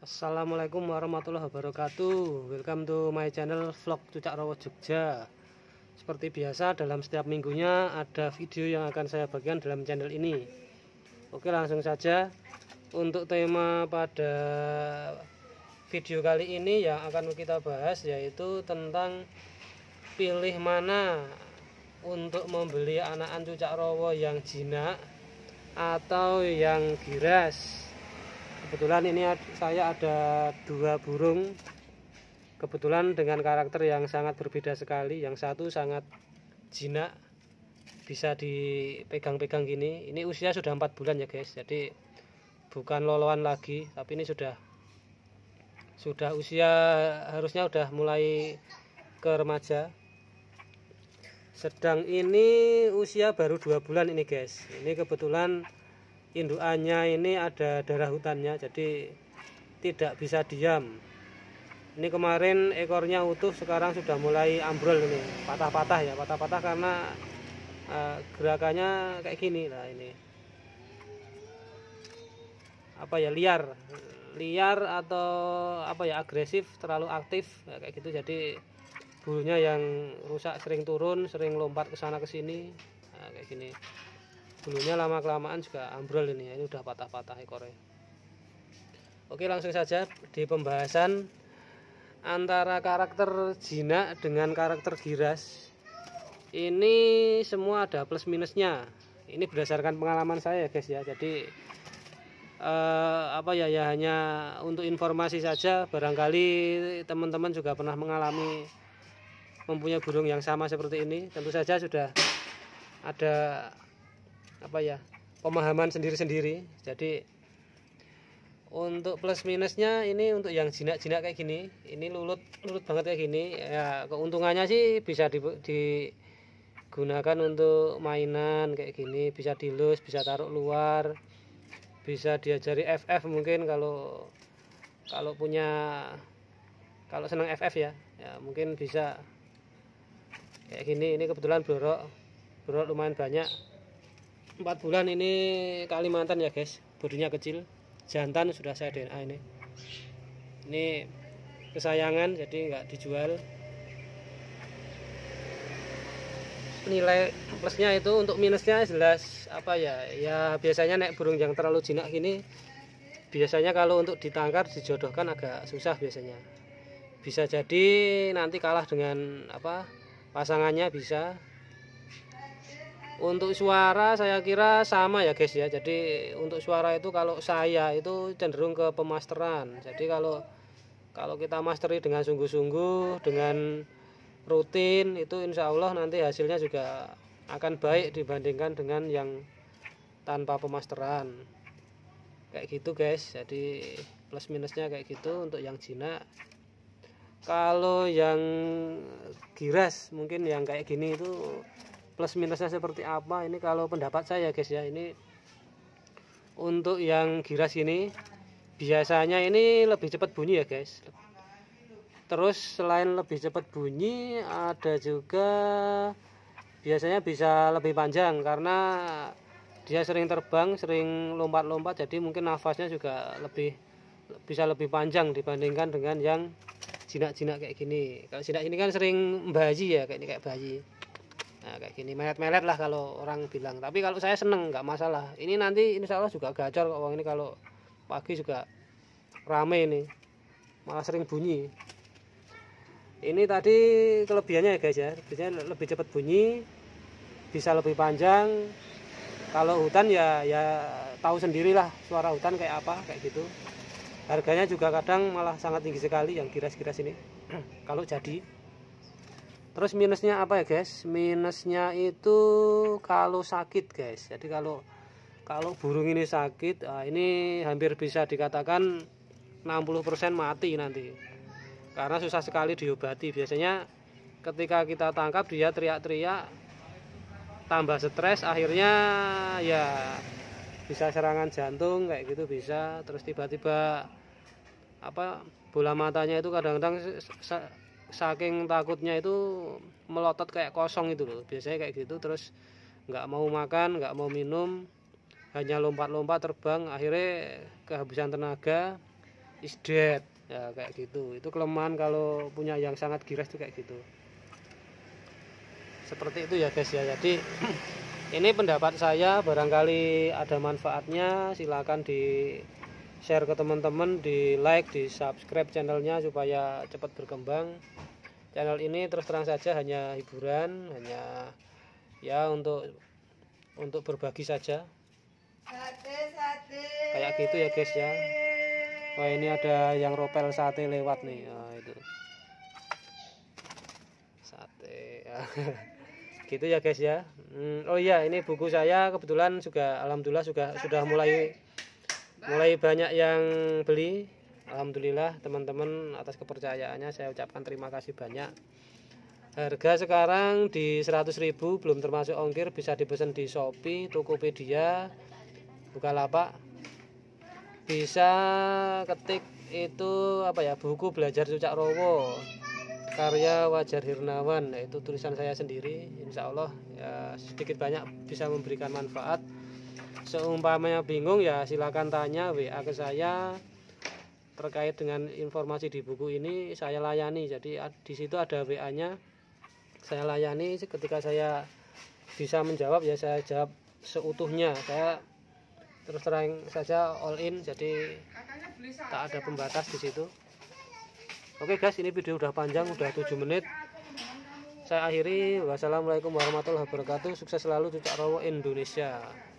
Assalamualaikum warahmatullahi wabarakatuh Welcome to my channel vlog Cucak Rowo Jogja Seperti biasa dalam setiap minggunya ada video yang akan saya bagikan dalam channel ini Oke langsung saja Untuk tema pada video kali ini yang akan kita bahas yaitu tentang Pilih mana untuk membeli anakan cucak rowo yang jinak atau yang giras kebetulan ini saya ada dua burung kebetulan dengan karakter yang sangat berbeda sekali yang satu sangat jinak bisa dipegang-pegang gini ini usia sudah empat bulan ya guys jadi bukan loloan lagi tapi ini sudah sudah usia harusnya sudah mulai ke remaja sedang ini usia baru dua bulan ini guys ini kebetulan induannya ini ada darah hutannya jadi tidak bisa diam ini kemarin ekornya utuh sekarang sudah mulai ambrol ini patah-patah ya patah-patah karena uh, gerakannya kayak gini lah ini apa ya liar liar atau apa ya agresif terlalu aktif ya, kayak gitu jadi bulunya yang rusak sering turun sering lompat ke sana ke sini nah, kayak gini bulunya lama kelamaan juga ambrol ini ya ini udah patah-patah ekornya oke langsung saja di pembahasan antara karakter jinak dengan karakter giras ini semua ada plus minusnya ini berdasarkan pengalaman saya guys ya jadi eh, apa ya ya hanya untuk informasi saja barangkali teman-teman juga pernah mengalami mempunyai burung yang sama seperti ini tentu saja sudah ada apa ya pemahaman sendiri-sendiri jadi untuk plus minusnya ini untuk yang jinak-jinak kayak gini ini lulut lulut banget kayak gini ya keuntungannya sih bisa di, digunakan untuk mainan kayak gini bisa dilus bisa taruh luar bisa diajari FF mungkin kalau kalau punya kalau senang FF ya ya mungkin bisa kayak gini ini kebetulan blorok blorok lumayan banyak 4 bulan ini Kalimantan ya guys bodinya kecil jantan sudah saya DNA ini ini kesayangan jadi nggak dijual nilai plusnya itu untuk minusnya jelas apa ya ya biasanya naik burung yang terlalu jinak ini biasanya kalau untuk ditangkar dijodohkan agak susah biasanya bisa jadi nanti kalah dengan apa pasangannya bisa untuk suara saya kira sama ya guys ya jadi untuk suara itu kalau saya itu cenderung ke pemasteran jadi kalau kalau kita masteri dengan sungguh-sungguh dengan rutin itu insya Allah nanti hasilnya juga akan baik dibandingkan dengan yang tanpa pemasteran kayak gitu guys jadi plus minusnya kayak gitu untuk yang jinak kalau yang giras mungkin yang kayak gini itu plus minusnya seperti apa ini kalau pendapat saya guys ya ini untuk yang giras ini biasanya ini lebih cepat bunyi ya guys terus selain lebih cepat bunyi ada juga biasanya bisa lebih panjang karena dia sering terbang sering lompat-lompat jadi mungkin nafasnya juga lebih bisa lebih panjang dibandingkan dengan yang jinak-jinak kayak gini kalau jinak ini kan sering bayi ya kayak ini kayak bayi nah kayak gini melet-melet lah kalau orang bilang tapi kalau saya seneng nggak masalah ini nanti insya Allah juga gacor kok uang ini kalau pagi juga rame ini malah sering bunyi ini tadi kelebihannya ya guys ya biasanya lebih cepat bunyi bisa lebih panjang kalau hutan ya ya tahu sendirilah suara hutan kayak apa kayak gitu harganya juga kadang malah sangat tinggi sekali yang kira kira sini kalau jadi terus minusnya apa ya guys minusnya itu kalau sakit guys jadi kalau kalau burung ini sakit ah, ini hampir bisa dikatakan 60% mati nanti karena susah sekali diobati biasanya ketika kita tangkap dia teriak-teriak tambah stres akhirnya ya bisa serangan jantung kayak gitu bisa terus tiba-tiba apa bola matanya itu kadang-kadang saking takutnya itu melotot kayak kosong itu loh biasanya kayak gitu terus nggak mau makan nggak mau minum hanya lompat-lompat terbang akhirnya kehabisan tenaga is dead ya kayak gitu itu kelemahan kalau punya yang sangat giras itu kayak gitu seperti itu ya guys ya jadi ini pendapat saya barangkali ada manfaatnya silakan di share ke teman-teman di like di subscribe channelnya supaya cepat berkembang channel ini terus terang saja hanya hiburan hanya ya untuk untuk berbagi saja kayak gitu ya guys ya wah ini ada yang ropel sate lewat nih nah, itu sate gitu ya guys ya hmm, oh iya ini buku saya kebetulan juga alhamdulillah juga sudah mulai mulai banyak yang beli Alhamdulillah teman-teman atas kepercayaannya saya ucapkan terima kasih banyak harga sekarang di 100.000 belum termasuk ongkir bisa dipesan di Shopee Tokopedia Bukalapak bisa ketik itu apa ya buku belajar cucak rowo karya Wajar Hirnawan yaitu nah, tulisan saya sendiri Insya Allah ya, sedikit banyak bisa memberikan manfaat seumpamanya bingung ya silakan tanya WA ke saya terkait dengan informasi di buku ini saya layani jadi di situ ada WA nya saya layani ketika saya bisa menjawab ya saya jawab seutuhnya saya terus terang saja all in jadi tak ada pembatas di situ oke guys ini video udah panjang udah 7 menit saya akhiri wassalamualaikum warahmatullahi wabarakatuh sukses selalu cucak rowo Indonesia